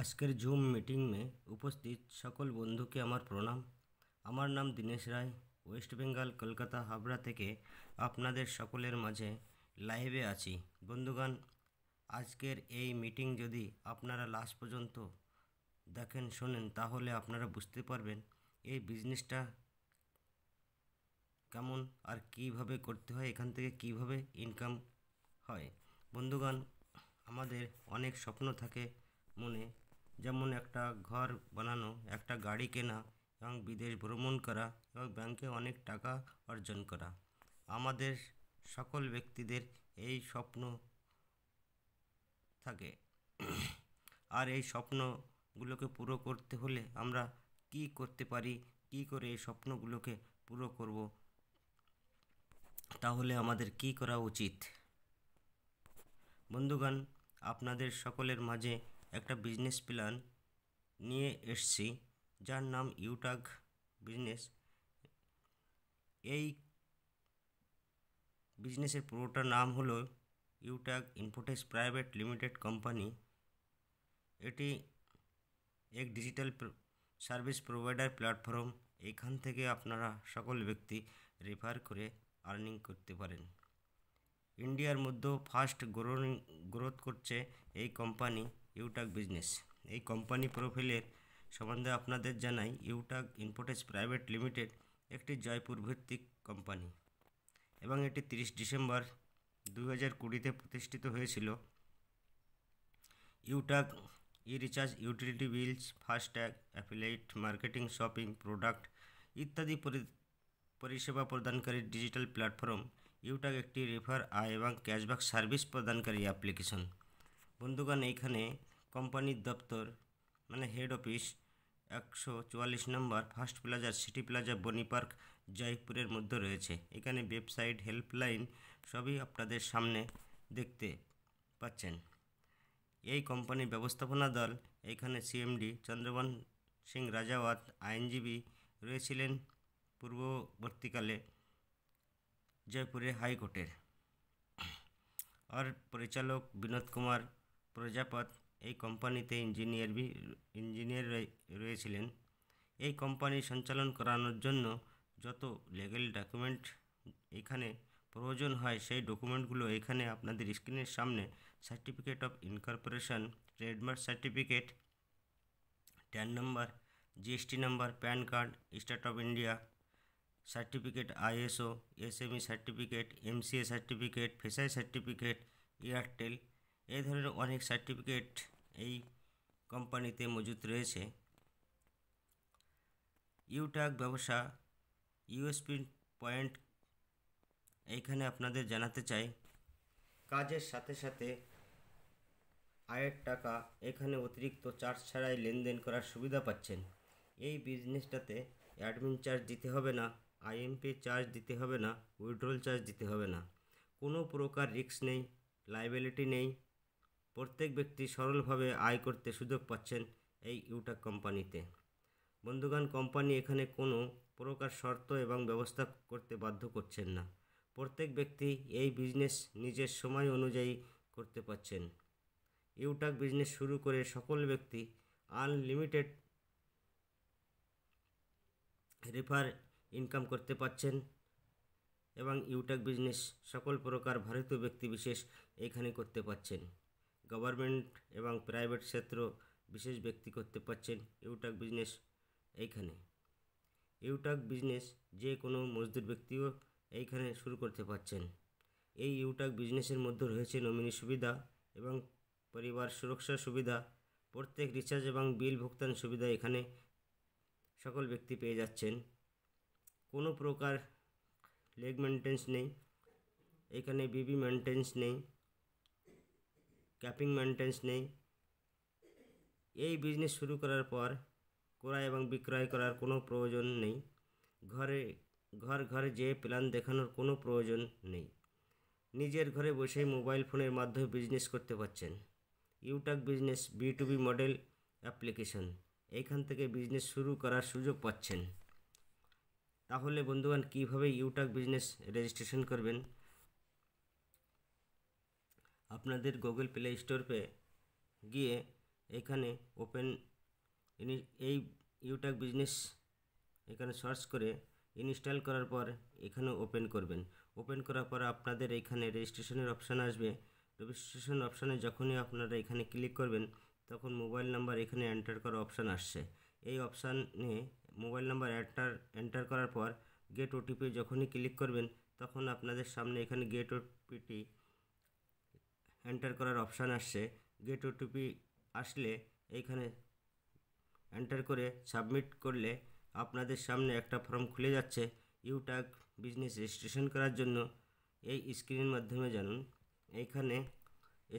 আজকের জুম মিটিংয়ে উপস্থিত সকল বন্ধুকে আমার প্রণাম আমার নাম দীনেশ রায় ওয়েস্ট বেঙ্গল কলকাতা হাবড়া থেকে আপনাদের সকলের মাঝে লাইভে আছি বন্ধুগণ আজকের এই মিটিং যদি আপনারা লাস্ট পর্যন্ত দেখেন শোনেন তাহলে আপনারা বুঝতে পারবেন এই বিজনেসটা কেমন আর কিভাবে করতে হয় এখান থেকে কিভাবে ইনকাম হয় বন্ধুগণ আমাদের অনেক স্বপ্ন থাকে মনে যেমন একটা ঘর বানানো একটা গাড়ি কেনা এবং বিদেশ ভ্রমণ করা এবং ব্যাংকে অনেক টাকা অর্জন করা আমাদের সকল ব্যক্তিদের এই স্বপ্ন থাকে আর এই স্বপ্নগুলোকে পুরো করতে হলে আমরা কি করতে পারি কি করে এই স্বপ্নগুলোকে পুরো করব তাহলে আমাদের কি করা উচিত বন্ধুগণ আপনাদের সকলের মাঝে একটা বিজনেস প্ল্যান নিয়ে এসছি যার নাম ইউটাগ বিজনেস এই বিজনেসের পুরোটা নাম হলো ইউটাগ ইনফোটেক্স প্রাইভেট লিমিটেড কোম্পানি এটি এক ডিজিটাল সার্ভিস প্রোভাইডার প্ল্যাটফর্ম এখান থেকে আপনারা সকল ব্যক্তি রেফার করে আর্নিং করতে পারেন ইন্ডিয়ার মধ্যেও ফাস্ট গ্রোয়িং গ্রোথ করছে এই কোম্পানি ইউটাক বিজনেস এই কোম্পানি প্রোফাইলের সম্বন্ধে আপনাদের জানাই ইউটাক ইম্পোর্টেজ প্রাইভেট লিমিটেড একটি জয়পুর ভিত্তিক কোম্পানি এবং এটি তিরিশ ডিসেম্বর দু হাজার কুড়িতে প্রতিষ্ঠিত হয়েছিল ইউটাক ই recharge utility bills FASTag affiliate marketing shopping product ইত্যাদি পরিষেবা প্রদানকারী ডিজিটাল প্ল্যাটফর্ম ইউটাক একটি রেফার আয় এবং ক্যাশব্যাক সার্ভিস প্রদানকারী অ্যাপ্লিকেশন বন্ধুগণ এইখানে কোম্পানির দপ্তর মানে হেড অফিস একশো চুয়াল্লিশ number first plaza city plaza Bani park জয়পুরের মধ্যে রয়েছে এখানে ওয়েবসাইট হেল্পলাইন সবই আপনাদের সামনে দেখতে পাচ্ছেন এই কোম্পানির ব্যবস্থাপনা দল এখানে সিএমডি চন্দ্রবান সিং রাজাওয়াত আইনজীবী রয়েছিলেন পূর্ববর্তীকালে জয়পুরে হাইকোর্টের আর পরিচালক বিনোদ কুমার প্রজাপত এই কোম্পানিতে ইঞ্জিনিয়ার ইঞ্জিনিয়ার রয়েছিলেন এই কোম্পানি সঞ্চালন করানোর জন্য যত লিগ্যাল ডকুমেন্ট এখানে প্রয়োজন হয় সেই ডকুমেন্টগুলো এখানে আপনাদের স্ক্রিনের সামনে certificate of incorporation trademark certificate TAN number GST number PAN card state of India certificate ISO SME certificate MCA certificate FSSAI certificate Airtel এ ধরনের অনেক সার্টিফিকেট এই কোম্পানিতে মজুত রয়েছে ইউটাক ব্যবসা ইউএসপি পয়েন্ট এইখানে আপনাদের জানাতে চাই কাজের সাথে সাথে আয়ের টাকা এখানে অতিরিক্ত চার্জ ছাড়াই লেনদেন করার সুবিধা পাচ্ছেন এই বিজনেসটাতে অ্যাডমিন চার্জ দিতে হবে না আইএমপি চার্জ দিতে হবে না উইড্রোল চার্জ দিতে হবে না কোনো প্রকার রিস্ক নেই লাইবিলিটি নেই প্রত্যেক ব্যক্তি সরলভাবে আয় করতে সুযোগ পাচ্ছেন এই ইউটাক কোম্পানিতে বন্ধুগান কোম্পানি এখানে কোনো প্রকার শর্ত এবং ব্যবস্থা করতে বাধ্য করছেন না প্রত্যেক ব্যক্তি এই বিজনেস নিজের সময় অনুযায়ী করতে পাচ্ছেন ইউটাক বিজনেস শুরু করে সকল ব্যক্তি আনলিমিটেড রেফার ইনকাম করতে পাচ্ছেন এবং ইউটাক বিজনেস সকল প্রকার ভারতীয় ব্যক্তি বিশেষ এখানে করতে পাচ্ছেন গভর্নমেন্ট এবং প্রাইভেট ক্ষেত্র বিশেষ ব্যক্তি করতে পারছেন ইউটাক বিজনেস এইখানে ইউটাক বিজনেস যে কোনো মজদুর ব্যক্তিও এইখানে শুরু করতে পারছেন এই ইউটাক বিজনেসের মধ্যে রয়েছে নমিনি সুবিধা এবং পরিবার সুরক্ষা সুবিধা প্রত্যেক রিচার্জ এবং বিল ভুক্তান সুবিধা এখানে সকল ব্যক্তি পেয়ে যাচ্ছেন কোনো প্রকার লেগ মেনটেন্স নেই এখানে বিবি মেনটেন্স নেই ক্যাপিং মেনটেন্স নেই এই বিজনেস শুরু করার পর ক্রয় এবং বিক্রয় করার কোনো প্রয়োজন নেই ঘরে ঘর ঘরে যেয়ে প্ল্যান দেখানোর কোনো প্রয়োজন নেই নিজের ঘরে বসে মোবাইল ফোনের মাধ্যমে বিজনেস করতে পারছেন ইউটাক business B to B model application এইখান থেকে বিজনেস শুরু করার সুযোগ পাচ্ছেন তাহলে বন্ধুগণ কীভাবে ইউটাক বিজনেস রেজিস্ট্রেশন করবেন আপনাদের গুগল প্লে স্টোর পে গিয়ে এখানে ওপেন এই ইউটাক বিজনেস এখানে সার্চ করে ইনস্টল করার পর এখানে ওপেন করবেন ওপেন করার পর আপনাদের এখানে রেজিস্ট্রেশনের অপশান আসবে রেজিস্ট্রেশন অপশানে যখনই আপনারা এখানে ক্লিক করবেন তখন মোবাইল নাম্বার এখানে এন্টার করার অপশান আসছে এই অপশানে মোবাইল নাম্বার এন্টার এন্টার করার পর গেট ওটিপি যখনই ক্লিক করবেন তখন আপনাদের সামনে এখানে গেট ওটিপিটি এন্টার করার অপশান আসছে গেট ওটিপি আসলে এইখানে এন্টার করে সাবমিট করলে আপনাদের সামনে একটা ফর্ম খুলে যাচ্ছে ইউটাক বিজনেস রেজিস্ট্রেশন করার জন্য এই স্ক্রিনের মাধ্যমে জানুন এইখানে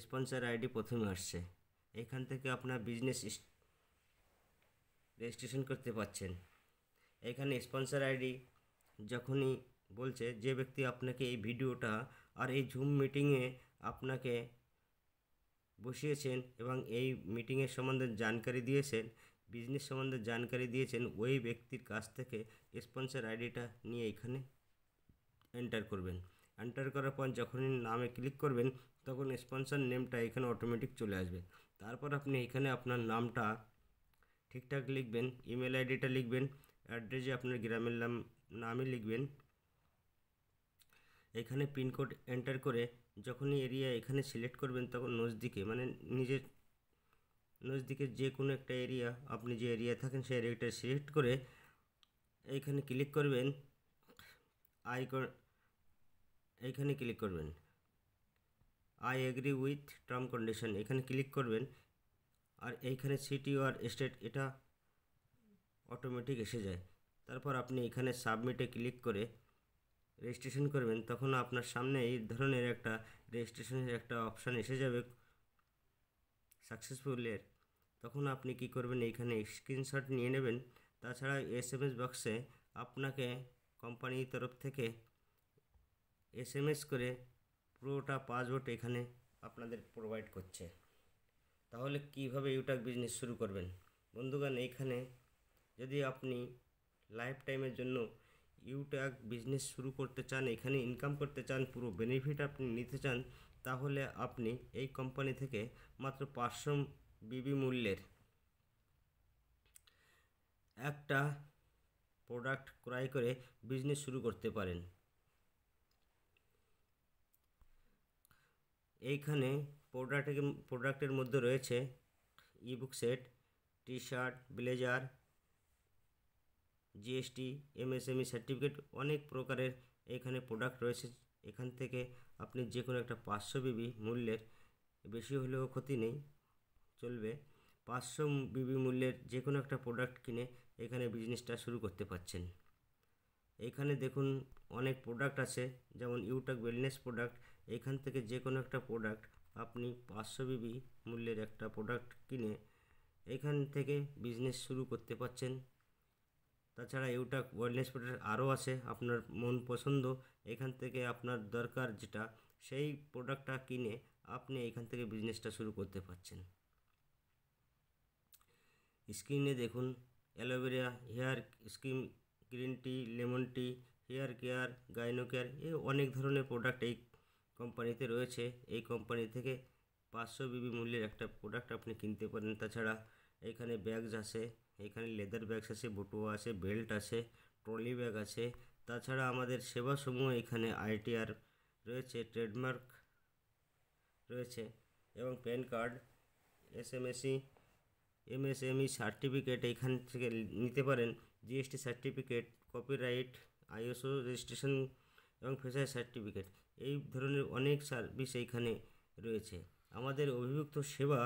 স্পন্সার আইডি প্রথমে আসছে এখান থেকে আপনার বিজনেস রেজিস্ট্রেশন করতে পাচ্ছেন এখানে স্পন্সার আইডি যখনই বলছে যে ব্যক্তি আপনাকে এই ভিডিওটা আর এই জুম মিটিংয়ে আপনাকে বসিয়েছেন এবং এই মিটিংয়ের সম্বন্ধে জানকারি দিয়েছেন বিজনেস সম্বন্ধে জানকারি দিয়েছেন ওই ব্যক্তির কাছ থেকে স্পন্সার আইডিটা নিয়ে এখানে এন্টার করবেন এন্টার করার পর যখনই নামে ক্লিক করবেন তখন স্পন্সার নেমটা এখানে অটোমেটিক চলে আসবে তারপর আপনি এখানে আপনার নামটা ঠিকঠাক লিখবেন ইমেল আইডিটা লিখবেন অ্যাড্রেসে আপনার গ্রামের নাম নামে লিখবেন এখানে পিনকোড এন্টার করে যখনই এরিয়া এখানে সিলেক্ট করবেন তখন নজদিকে মানে নিজের নজদিকে যে কোনো একটা এরিয়া আপনি যে এরিয়া থাকেন সেই এরিয়াটা সিলেক্ট করে এইখানে ক্লিক করবেন আইকন এইখানে ক্লিক করবেন I agree with term condition এখানে ক্লিক করবেন আর এইখানে সিটি আর স্টেট এটা অটোমেটিক এসে যায় তারপর আপনি এখানে সাবমিটে ক্লিক করে রেজিস্ট্রেশন করবেন তখন আপনার সামনে এই ধরনের একটা রেজিস্ট্রেশনের একটা অপশান এসে যাবে সাকসেসফুলের তখন আপনি কি করবেন এইখানে স্ক্রিনশট নিয়ে নেবেন তাছাড়া এস এম এস বক্সে আপনাকে কোম্পানির তরফ থেকে এস এম এস করে পুরোটা পাসওয়ার্ড এখানে আপনাদের প্রোভাইড করছে তাহলে কিভাবে ইউটাক বিজনেস শুরু করবেন বন্ধুগণ এইখানে যদি আপনি লাইফ টাইমের জন্য ইউট্যাগ বিজনেস শুরু করতে চান এখানে ইনকাম করতে চান পুরো বেনিফিট আপনি নিতে চান তাহলে আপনি এই কোম্পানি থেকে মাত্র পাঁচশো বিবি মূল্যের একটা প্রোডাক্ট ক্রয় করে বিজনেস শুরু করতে পারেন এইখানে প্রোডাক্টের প্রোডাক্টের মধ্যে রয়েছে ebook set T shirt blazer GST MSME certificate অনেক প্রকারের এখানে প্রোডাক্ট রয়েছে এখান থেকে আপনি যে কোনো একটা পাঁচশো বিবি মূল্যের বেশি হলেও ক্ষতি নেই চলবে পাঁচশো বিবি মূল্যের যে কোনো একটা প্রোডাক্ট কিনে এখানে বিজনেসটা শুরু করতে পারছেন এখানে দেখুন অনেক প্রোডাক্ট আছে যেমন ইউটাক ওয়েলনেস প্রোডাক্ট এখান থেকে যে কোনো একটা প্রোডাক্ট আপনি পাঁচশো বিবি মূল্যের একটা প্রোডাক্ট কিনে এখান থেকে বিজনেস শুরু করতে পারছেন তাছাড়া ইউটাক ওয়েলনেস প্রোডাক্ট আরও আছে আপনার মন পছন্দ এখান থেকে আপনার দরকার যেটা সেই প্রোডাক্টটা কিনে আপনি এখান থেকে বিজনেসটা শুরু করতে পারছেন স্ক্রিনে দেখুন aloe vera hair scheme green tea lemon tea hair care gyno care এ অনেক ধরনের প্রোডাক্ট এই কোম্পানিতে রয়েছে এই কোম্পানি থেকে পাঁচশো বিবি মূল্যের একটা প্রোডাক্ট আপনি কিনতে পারেন তাছাড়া এখানে ব্যাগস আছে এখানে লেদার ব্যাগস আছে বটুয়া আছে বেল্ট আছে ট্রলি ব্যাগ আছে তাছাড়া আমাদের সেবাসমূহ এখানে আইটিআর রয়েছে ট্রেডমার্ক রয়েছে এবং প্যান কার্ড এসএমএসি এমএসএমই সার্টিফিকেট এখান থেকে নিতে পারেন GST certificate copyright ISO registration এবং ফেসার সার্টিফিকেট এই ধরনের অনেক সার্ভিস এখানে রয়েছে আমাদের অভিযুক্ত সেবা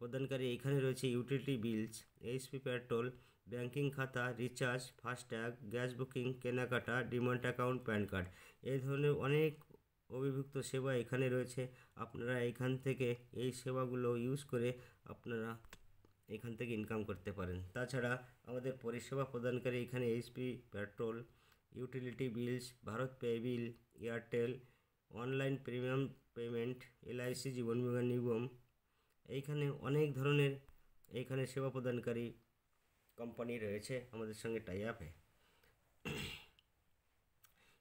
প্রদানকারী এখানে রয়েছে utility bills HP petrol banking খাতা রিচার্জ ফাস্ট্যাগ গ্যাস বুকিং কেনাকাটা ডিমান্ট অ্যাকাউন্ট প্যান কার্ড এই ধরনের অনেক অভিভুক্ত সেবা এখানে রয়েছে আপনারা এখান থেকে এই সেবাগুলো ইউজ করে আপনারা এখান থেকে ইনকাম করতে পারেন তাছাড়া আমাদের পরিষেবা প্রদানকারী এখানে HP petrol utility bills Bharat pay bill Airtel online premium payment LIC Jeevan Bima Nigam এইখানে অনেক ধরনের এইখানে সেবা প্রদানকারী কোম্পানি রয়েছে আমাদের সঙ্গে টাই আপে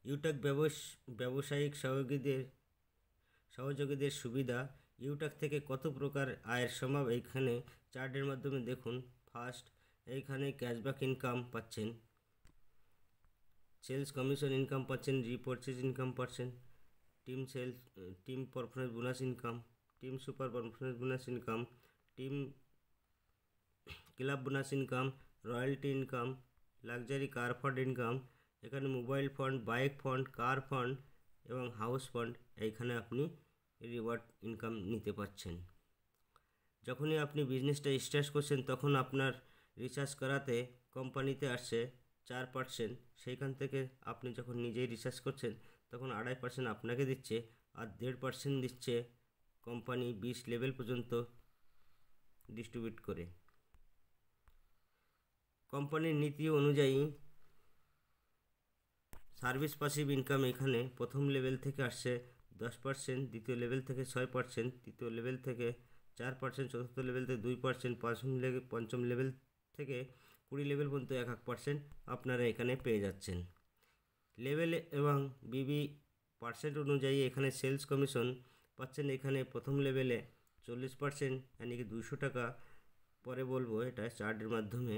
ইউটাক ব্যবসায়িক সহযোগীদের সহযোগীদের সুবিধা ইউটাক থেকে কত প্রকার আয়ের সম্ভব এইখানে চার্টের মাধ্যমে দেখুন ফার্স্ট এইখানে ক্যাশব্যাক ইনকাম পাচ্ছেন সেলস কমিশন ইনকাম পাচ্ছেন রিপোর্চেস ইনকাম পাচ্ছেন team sales team performance bonus income team super performance bonus income team club bonus income royalty income luxury car fund income এখানে mobile fund bike fund car fund এবং house fund এইখানে আপনি reward income নিতে পারছেন যখনই আপনি বিজনেসটা start করছেন তখন আপনার রিচার্জ করাতে কোম্পানিতে আসছে চার পার্সেন্ট সেইখান থেকে আপনি যখন নিজেই রিচার্জ করছেন তখন আড়াই পার্সেন্ট আপনাকে দিচ্ছে আর দেড় পার্সেন্ট দিচ্ছে কোম্পানি বিশ লেভেল পর্যন্ত ডিস্ট্রিবিউট করে কোম্পানির নীতি অনুযায়ী সার্ভিস পাসিভ ইনকাম এখানে প্রথম লেভেল থেকে আসছে দশ পার্সেন্ট দ্বিতীয় লেভেল থেকে ছয় পার্সেন্ট তৃতীয় লেভেল থেকে চার পার্সেন্ট চতুর্থ লেভেল থেকে দুই পার্সেন্ট পঞ্চম পঞ্চম লেভেল থেকে কুড়ি লেভেল পর্যন্ত এক এক পার্সেন্ট আপনারা এখানে পেয়ে যাচ্ছেন লেভেল এবং বিবি পার্সেন্ট অনুযায়ী এখানে সেলস কমিশন পাচ্ছেন এখানে প্রথম লেভেলে চল্লিশ পার্সেন্ট এনি মানে কি দুশো টাকা পরে বলবো এটা চার্টের মাধ্যমে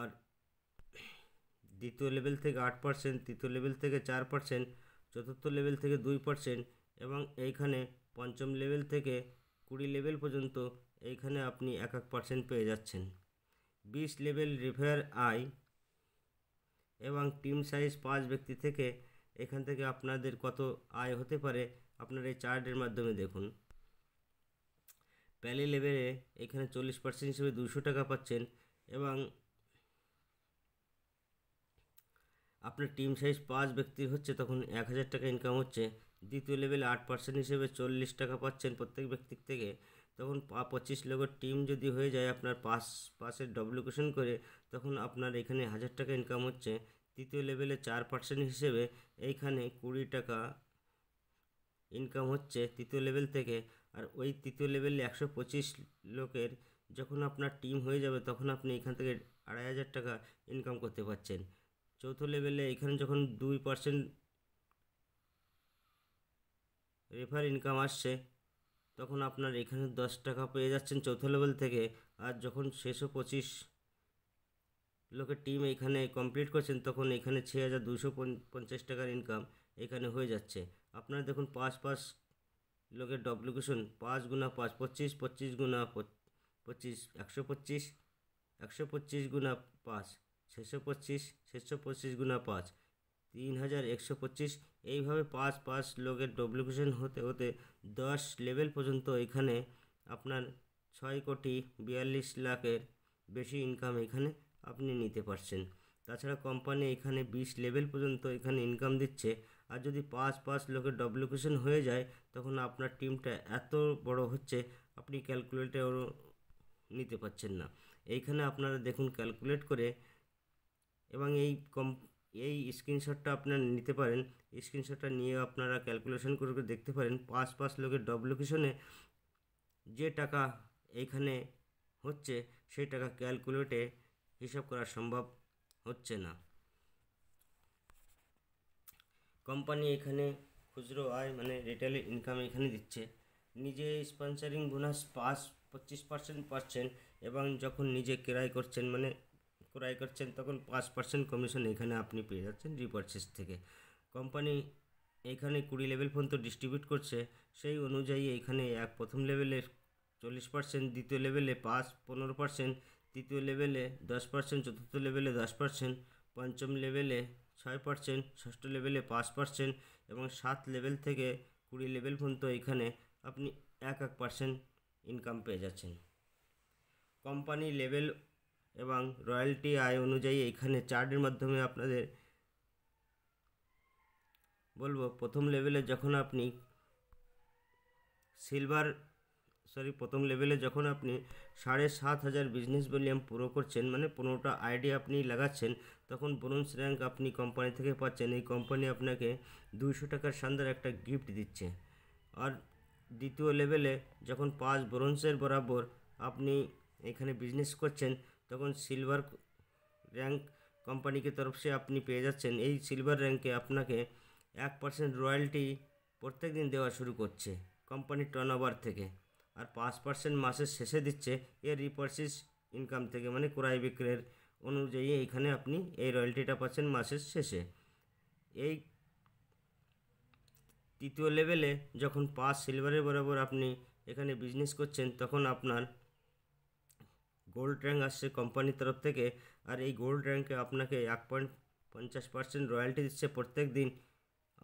আর দ্বিতীয় লেভেল থেকে আট পার্সেন্ট তৃতীয় লেভেল থেকে চার পার্সেন্ট চতুর্থ লেভেল থেকে দুই পার্সেন্ট এবং এইখানে পঞ্চম লেভেল থেকে কুড়ি লেভেল পর্যন্ত এইখানে আপনি এক এক পার্সেন্ট পেয়ে যাচ্ছেন বিশ লেভেল রিফেয়ার আয় এবং টিম সাইজ পাঁচ ব্যক্তি থেকে এখান থেকে আপনাদের কত আয় হতে পারে আপনার এই চার্টের মাধ্যমে দেখুন প্যালি লেভেলে এখানে চল্লিশ পার্সেন্ট হিসেবে দুশো টাকা পাচ্ছেন এবং আপনার টিম সাইজ পাঁচ ব্যক্তির হচ্ছে তখন এক হাজার টাকা ইনকাম হচ্ছে দ্বিতীয় লেভেলে আট পার্সেন্ট হিসেবে চল্লিশ টাকা পাচ্ছেন প্রত্যেক ব্যক্তির থেকে তখন পঁচিশ লোকের টিম যদি হয়ে যায় আপনার পাস পাশের ডবলুকেশন করে তখন আপনার এখানে হাজার টাকা ইনকাম হচ্ছে তৃতীয় লেভেলে চার পার্সেন্ট হিসেবে এইখানে কুড়ি টাকা ইনকাম হচ্ছে তৃতীয় লেভেল থেকে আর ওই তৃতীয় লেভেলে একশো পঁচিশ লোকের যখন আপনার টিম হয়ে যাবে তখন আপনি এখান থেকে আড়াই হাজার টাকা ইনকাম করতে পারছেন চৌথ লেভেলে এখানে যখন দুই পার্সেন্ট রেফার ইনকাম আসছে তখন আপনার এখানে দশ টাকা পেয়ে যাচ্ছেন চৌথ লেভেল থেকে আর যখন শেষও পঁচিশ লোকের টিম এখানে কমপ্লিট করছেন তখন এখানে ছ হাজার দুশো পঞ্চাশ টাকার ইনকাম এখানে হয়ে যাচ্ছে আপনারা দেখুন পাঁচ পাঁচ লোকের ডপ্লিকেশন পাঁচ গুণা পাঁচ পঁচিশ পঁচিশ গুণা পঁচিশ একশো পঁচিশ একশো পঁচিশ গুণা পাঁচ ছশো পঁচিশ ছশো পঁচিশ গুণা পাঁচ তিন হাজার একশো পঁচিশ এইভাবে পাঁচ পাঁচ লোকের ডপ্লিকেশন হতে হতে দশ লেভেল পর্যন্ত এখানে আপনার ছয় কোটি বিয়াল্লিশ লাখের বেশি ইনকাম এখানে আপনি নিতে পারছেন তাছাড়া কোম্পানি এখানে বিশ লেভেল পর্যন্ত এখানে ইনকাম দিচ্ছে আর যদি পাঁচ পাঁচ লোকের ডবলিউকেশন হয়ে যায় তখন আপনার টিমটা এত বড় হচ্ছে আপনি ক্যালকুলেটেও নিতে পারছেন না এইখানে আপনারা দেখুন ক্যালকুলেট করে এবং এই কম এই স্ক্রিনশটটা আপনারা নিতে পারেন স্ক্রিনশটটা নিয়ে আপনারা ক্যালকুলেশন করে দেখতে পারেন পাঁচ পাঁচ লোকের ডবলুকেশনে যে টাকা এইখানে হচ্ছে সেই টাকা ক্যালকুলেটে হিসাব করা সম্ভব হচ্ছে না কোম্পানি এখানে খুচরো আয় মানে রিটেল ইনকাম এখানে দিচ্ছে নিজে স্পন্সারিং বোনাস পাঁচ পঁচিশ পার্সেন্ট পাচ্ছেন এবং যখন নিজে ক্রয় করছেন মানে ক্রয় করছেন তখন পাঁচ পার্সেন্ট কমিশন এখানে আপনি পেয়ে যাচ্ছেন রিপার্চেস থেকে কোম্পানি এখানে কুড়ি লেভেল ফোন তো ডিস্ট্রিবিউট করছে সেই অনুযায়ী এখানে এক প্রথম লেভেলে চল্লিশ পার্সেন্ট দ্বিতীয় লেভেলে পাঁচ পনেরো পার্সেন্ট তৃতীয় লেভেলে দশ পার্সেন্ট চতুর্থ লেভেলে দশ পার্সেন্ট পঞ্চম লেভেলে ছয় পার্সেন্ট ষষ্ঠ লেভেলে পাঁচ পার্সেন্ট এবং সাত লেভেল থেকে কুড়ি লেভেল পর্যন্ত এখানে আপনি এক এক পার্সেন্ট ইনকাম পেয়ে যাচ্ছেন কোম্পানি লেভেল এবং রয়্যালটি আয় অনুযায়ী এখানে চার্টের মাধ্যমে আপনাদের বলবো প্রথম লেভেলে যখন আপনি সিলভার সরি প্রথম লেভেলে যখন আপনি সাড়ে সাত হাজার বিজনেস ভলিউম পুরো করছেন মানে পনেরোটা আইডি আপনি লাগাচ্ছেন তখন ব্রোঞ্জ র্যাঙ্ক আপনি কোম্পানি থেকে পাচ্ছেন এই কোম্পানি আপনাকে দুইশো টাকার সান্দার একটা গিফট দিচ্ছে আর দ্বিতীয় লেভেলে যখন পাঁচ ব্রোঞ্জের বরাবর আপনি এখানে বিজনেস করছেন তখন সিলভার র্যাঙ্ক কোম্পানিকে তরফ সে আপনি পেয়ে যাচ্ছেন এই সিলভার র্যাঙ্কে আপনাকে এক পার্সেন্ট রয়্যালটি প্রত্যেক দিন দেওয়া শুরু করছে কোম্পানির টার্ন থেকে আর পাঁচ পার্সেন্ট মাসের শেষে দিচ্ছে এর রিপার্সিস ইনকাম থেকে মানে ক্রয় বিক্রয়ের অনুযায়ী এইখানে আপনি এই রয়্যালটিটা পাচ্ছেন মাসের শেষে এই তৃতীয় লেভেলে যখন পাঁচ সিলভারের বরাবর আপনি এখানে বিজনেস করছেন তখন আপনার গোল্ড র্যাঙ্ক আসছে কোম্পানির তরফ থেকে আর এই গোল্ড র্যাঙ্কে আপনাকে এক পয়েন্ট পঞ্চাশ পার্সেন্ট রয়্যালটি দিচ্ছে প্রত্যেক দিন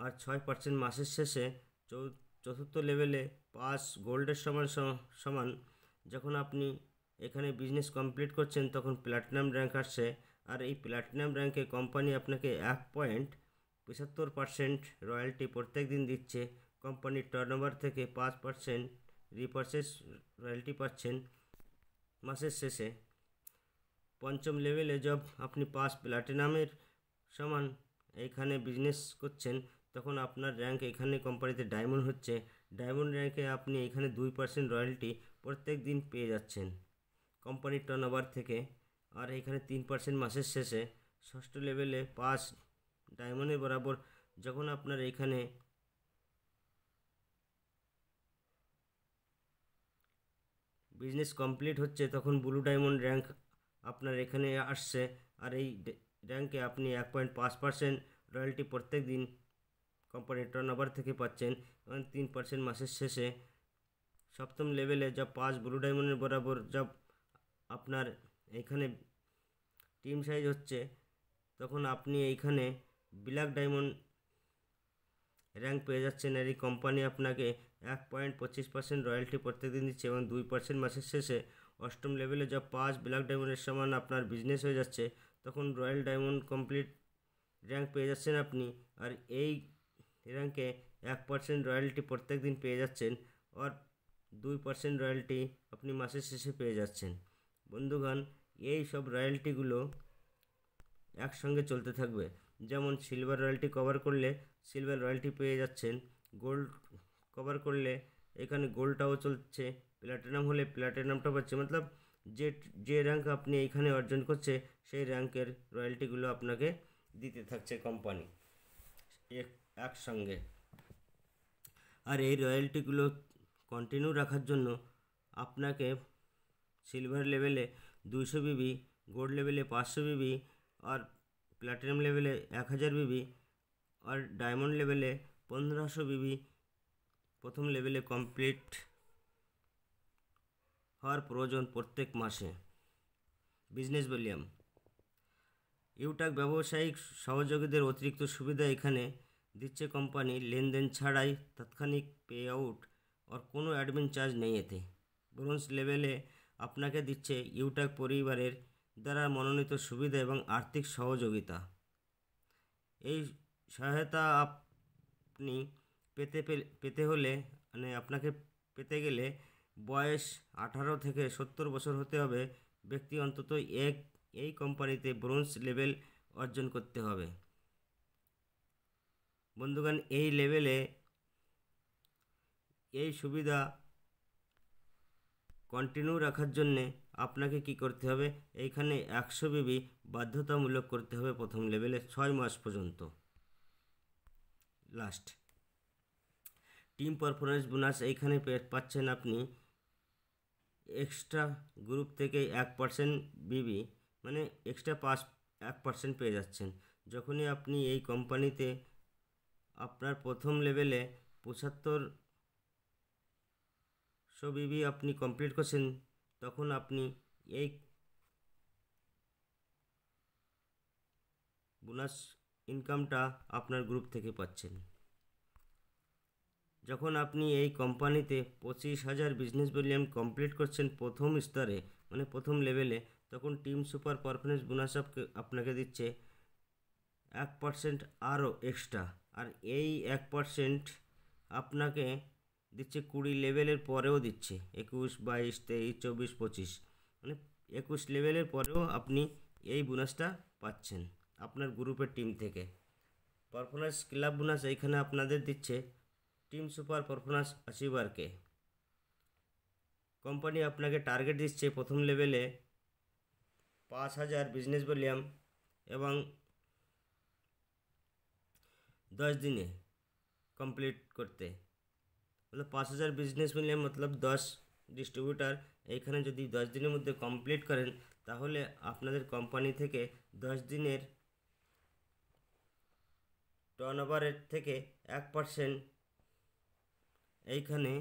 আর ছয় পার্সেন্ট মাসের শেষে চৌ চতুর্থ লেভেলে পাস গোল্ডের সমান সমান যখন আপনি এখানে বিজনেস কমপ্লিট করছেন তখন প্ল্যাটিনাম র্যাঙ্ক আসছে আর এই প্ল্যাটিনাম র্যাঙ্কে কোম্পানি আপনাকে এক পয়েন্ট পঁচাত্তর পার্সেন্ট রয়্যালটি প্রত্যেক দিন দিচ্ছে কোম্পানির টার্নওভার থেকে পাঁচ পার্সেন্ট রিপার্সেস রয়্যালটি পাচ্ছেন মাসের শেষে পঞ্চম লেভেলে জব আপনি পাস প্ল্যাটিনামের সমান এইখানে বিজনেস করছেন তখন আপনার র্যাঙ্ক এখানে কোম্পানিতে ডায়মন্ড হচ্ছে ডায়মন্ড র্যাঙ্কে আপনি এখানে দুই পার্সেন্ট রয়্যালটি প্রত্যেক দিন পেয়ে যাচ্ছেন কোম্পানির টার্ন থেকে আর এখানে তিন পার্সেন্ট মাসের শেষে ষষ্ঠ লেভেলে পাঁচ ডায়মন্ডের বরাবর যখন আপনার এখানে বিজনেস কমপ্লিট হচ্ছে তখন ব্লু ডায়মন্ড র্যাঙ্ক আপনার এখানে আসছে আর এই র্যাঙ্কে আপনি এক পয়েন্ট পাঁচ পার্সেন্ট রয়্যালটি প্রত্যেক দিন কোম্পানির টার্নওভার থেকে পাচ্ছেন এবং মানে তিন পার্সেন্ট মাসের শেষে সপ্তম লেভেলে যা পাঁচ ব্লু ডায়মন্ডের বরাবর যা আপনার এখানে টিম সাইজ হচ্ছে তখন আপনি এইখানে ব্ল্যাক ডায়মন্ড র্যাঙ্ক পেয়ে যাচ্ছেন আর এই কোম্পানি আপনাকে এক পয়েন্ট পঁচিশ পার্সেন্ট রয়্যালটি প্রত্যেকদিন দিচ্ছে এবং দুই পার্সেন্ট মাসের শেষে অষ্টম লেভেলে যা পাঁচ ব্ল্যাক ডায়মন্ডের সমান আপনার বিজনেস হয়ে যাচ্ছে তখন রয়্যাল ডায়মন্ড কমপ্লিট র্যাঙ্ক পেয়ে যাচ্ছেন আপনি আর এই এরাকে এক পার্সেন্ট রয়্যালটি প্রত্যেক দিন পেয়ে যাচ্ছেন আর দুই পার্সেন্ট রয়্যালটি আপনি মাসের শেষে পেয়ে যাচ্ছেন বন্ধুগণ এই সব রয়্যালটিগুলো একসঙ্গে চলতে থাকবে যেমন সিলভার রয়্যালটি কভার করলে সিলভার রয়্যালটি পেয়ে যাচ্ছেন গোল্ড কভার করলে এখানে গোল্ডটাও চলছে প্ল্যাটিনাম হলে প্ল্যাটিনামটা পাচ্ছে মতলব যে যে র্যাঙ্ক আপনি এইখানে অর্জন করছে সেই র্যাঙ্কের রয়্যালটিগুলো আপনাকে দিতে থাকছে কোম্পানি একসঙ্গে আর এই রয়্যালটিগুলো কন্টিনিউ রাখার জন্য আপনাকে সিলভার লেভেলে দুশো বিবি গোল্ড লেভেলে পাঁচশো বিবি আর প্ল্যাটিনাম লেভেলে এক হাজার বিবি আর ডায়মন্ড লেভেলে পনেরোশো বিবি প্রথম লেভেলে কমপ্লিট হওয়ার প্রয়োজন প্রত্যেক মাসে বিজনেস ভলিউম ইউটাক ব্যবসায়িক সহযোগীদের অতিরিক্ত সুবিধা এখানে দিচ্ছে কোম্পানি লেনদেন ছাড়াই তাৎক্ষণিক পে আউট আর কোনো অ্যাডমিন চার্জ নেই এতে ব্রোঞ্জ লেভেলে আপনাকে দিচ্ছে ইউটাক পরিবারের দ্বারা মনোনীত সুবিধা এবং আর্থিক সহযোগিতা এই সহায়তা আপনি পেতে পেতে হলে মানে আপনাকে পেতে গেলে বয়স আঠারো থেকে সত্তর বছর হতে হবে ব্যক্তি অন্তত এক এই কোম্পানিতে ব্রোঞ্জ লেভেল অর্জন করতে হবে বন্ধুগণ এই লেভেলে এই সুবিধা কন্টিনিউ রাখার জন্যে আপনাকে কি করতে হবে এইখানে একশো বিবি বাধ্যতামূলক করতে হবে প্রথম লেভেলে ছয় মাস পর্যন্ত লাস্ট টিম পারফরমেন্স বোনাস এইখানে পাচ্ছেন আপনি এক্সট্রা গ্রুপ থেকে এক পার্সেন্ট বিবি মানে এক্সট্রা পাঁচ এক পার্সেন্ট পেয়ে যাচ্ছেন যখনই আপনি এই কোম্পানিতে আপনার প্রথম লেভেলে পঁচাত্তরশো বিবি আপনি কমপ্লিট করছেন তখন আপনি এই বোনাস ইনকামটা আপনার গ্রুপ থেকে পাচ্ছেন যখন আপনি এই কোম্পানিতে পঁচিশ হাজার বিজনেস ভলিউম কমপ্লিট করছেন প্রথম স্তরে মানে প্রথম লেভেলে তখন টিম সুপার পারফরমেন্স বোনাস আপনাকে দিচ্ছে এক পারসেন্ট আরও এক্সট্রা আর এই এক পার্সেন্ট আপনাকে দিচ্ছে কুড়ি লেভেলের পরেও দিচ্ছে একুশ বাইশ তেইশ চব্বিশ পঁচিশ মানে একুশ লেভেলের পরেও আপনি এই বোনাসটা পাচ্ছেন আপনার গ্রুপের টিম থেকে পারফরমেন্স ক্লাব বোনাস এইখানে আপনাদের দিচ্ছে টিম সুপার পারফরমেন্স অ্যাচিভারকে কোম্পানি আপনাকে টার্গেট দিচ্ছে প্রথম লেভেলে পাঁচ হাজার বিজনেস ভলিউম এবং দশ দিনে কমপ্লিট করতে करते পাঁচ হাজার বিজনেস মিলে মতলব দশ ডিস্ট্রিবিউটার এইখানে যদি দশ দিনের মধ্যে কমপ্লিট করেন তাহলে আপনাদের কোম্পানি থেকে দশ দিনের টার্ন ওভারের থেকে এক পার্সেন্ট এইখানে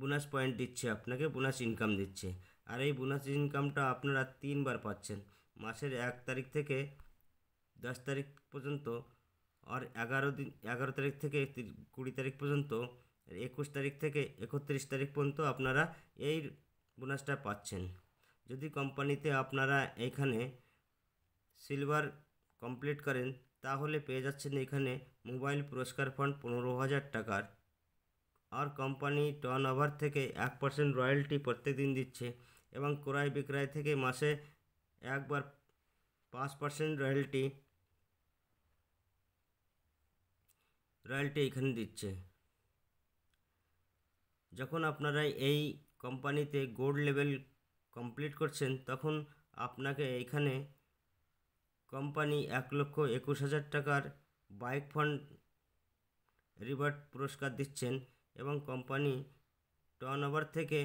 বোনাস পয়েন্ট দিচ্ছে আপনাকে বোনাস ইনকাম দিচ্ছে আর এই বোনাস ইনকামটা আপনারা তিনবার পাচ্ছেন মাসের এক তারিখ থেকে দশ তারিখ পর্যন্ত আর এগারো দিন এগারো তারিখ থেকে কুড়ি তারিখ পর্যন্ত একুশ তারিখ থেকে একত্রিশ তারিখ পর্যন্ত আপনারা এই বোনাসটা পাচ্ছেন যদি কোম্পানিতে আপনারা এখানে সিলভার কমপ্লিট করেন তাহলে পেয়ে যাচ্ছেন এখানে মোবাইল পুরস্কার ফান্ড পনেরো হাজার টাকার আর কোম্পানি টার্ন ওভার থেকে এক পার্সেন্ট রয়্যালটি প্রত্যেক দিন দিচ্ছে এবং ক্রয় বিক্রয় থেকে মাসে একবার পাঁচ পার্সেন্ট রয়্যালটি রয়্যালটি এখানে দিচ্ছে যখন আপনারা এই কোম্পানিতে গোল্ড লেভেল কমপ্লিট করছেন তখন আপনাকে এখানে কোম্পানি এক লক্ষ একুশ হাজার টাকার বাইক ফান্ড রিওয়ার্ড পুরস্কার দিচ্ছেন এবং কোম্পানি টার্ন ওভার থেকে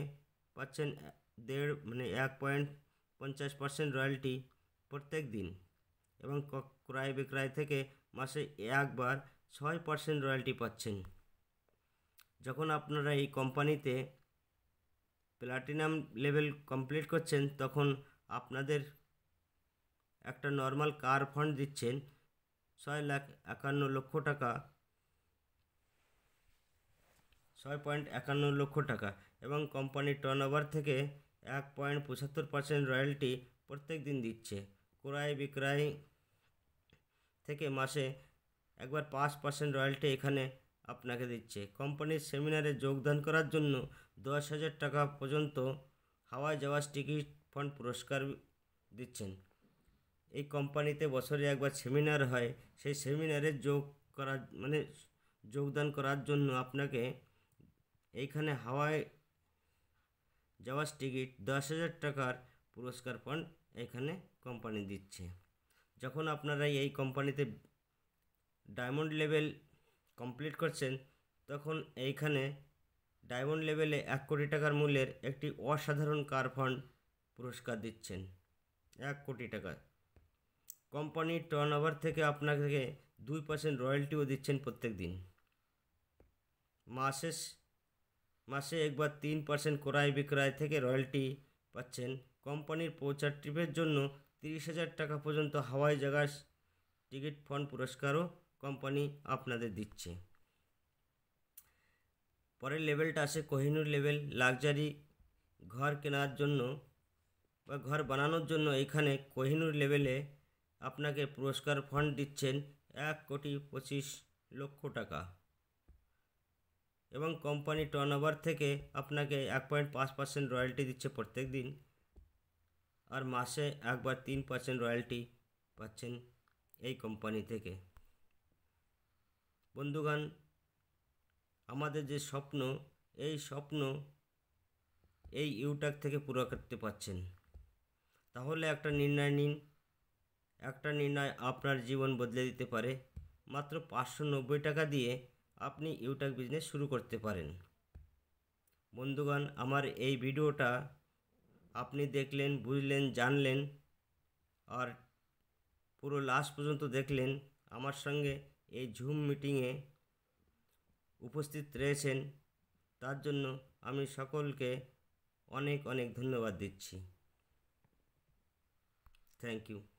পাচ্ছেন দেড় মানে এক পয়েন্ট পঞ্চাশ পার্সেন্ট রয়্যালটি প্রত্যেক দিন এবং ক্রয় বিক্রয় থেকে মাসে একবার ছয় পার্সেন্ট রয়্যালটি পাচ্ছেন যখন আপনারা এই কোম্পানিতে প্লাটিনাম লেভেল কমপ্লিট করছেন তখন আপনাদের একটা নর্মাল কার ফান্ড দিচ্ছেন ছয় লাখ একান্ন লক্ষ টাকা ছয় পয়েন্ট একান্ন লক্ষ টাকা এবং কোম্পানির টার্নওভার থেকে এক পয়েন্ট পঁচাত্তর পার্সেন্ট রয়্যালটি প্রত্যেক দিন দিচ্ছে ক্রয় বিক্রয় থেকে মাসে একবার পাঁচ পার্সেন্ট রয়্যালটি এখানে আপনাকে দিচ্ছে কোম্পানির সেমিনারে যোগদান করার জন্য দশ হাজার টাকা পর্যন্ত হাওয়াই জাহাজ টিকিট ফান্ড পুরস্কার দিচ্ছেন এই কোম্পানিতে বছরে একবার সেমিনার হয় সেই সেমিনারে যোগ করার মানে যোগদান করার জন্য আপনাকে এইখানে হাওয়ায় যাওয়ার টিকিট দশ হাজার টাকার পুরস্কার ফান্ড এখানে কোম্পানি দিচ্ছে যখন আপনারা এই কোম্পানিতে ডায়মন্ড লেভেল কমপ্লিট করছেন তখন এইখানে ডায়মন্ড লেভেলে এক কোটি টাকার মূল্যের একটি অসাধারণ কার ফান্ড পুরস্কার দিচ্ছেন এক কোটি টাকা কোম্পানির টার্ন ওভার থেকে আপনাকে দুই পার্সেন্ট রয়্যালটিও দিচ্ছেন প্রত্যেক দিন মাসে মাসে একবার তিন পার্সেন্ট ক্রয় বিক্রয় থেকে রয়্যালটি পাচ্ছেন কোম্পানির পৌঁছার ট্রিপের জন্য তিরিশ হাজার টাকা পর্যন্ত হাওয়াই জাগাস টিকিট ফান্ড পুরস্কারও কোম্পানি আপনাদের দিচ্ছে পরের লেভেলটা আসে কোহিনুর লেভেল লাক্সারি ঘর কেনার জন্য বা ঘর বানানোর জন্য এখানে কোহিনুর লেভেলে আপনাকে পুরস্কার ফান্ড দিচ্ছেন এক কোটি পঁচিশ লক্ষ টাকা এবং কোম্পানি টার্নওভার থেকে আপনাকে এক পয়েন্ট পাঁচ পার্সেন্ট রয়্যালটি দিচ্ছে প্রত্যেক দিন আর মাসে একবার তিন পার্সেন্ট রয়্যালটি পাচ্ছেন এই কোম্পানি থেকে বন্ধুগণ আমাদের যে স্বপ্ন এই স্বপ্ন এই ইউটাক থেকে পুরো করতে পারছেন তাহলে একটা নির্ণয় নিন একটা নির্ণয় আপনার জীবন বদলে দিতে পারে মাত্র পাঁচশো নব্বই টাকা দিয়ে আপনি ইউটাক বিজনেস শুরু করতে পারেন বন্ধুগণ আমার এই ভিডিওটা আপনি দেখলেন বুঝলেন জানলেন আর পুরো লাস্ট পর্যন্ত দেখলেন আমার সঙ্গে এই ঝুম মিটিংয়ে উপস্থিত রয়েছেন তার জন্য আমি সকলকে অনেক অনেক ধন্যবাদ দিচ্ছি থ্যাংক ইউ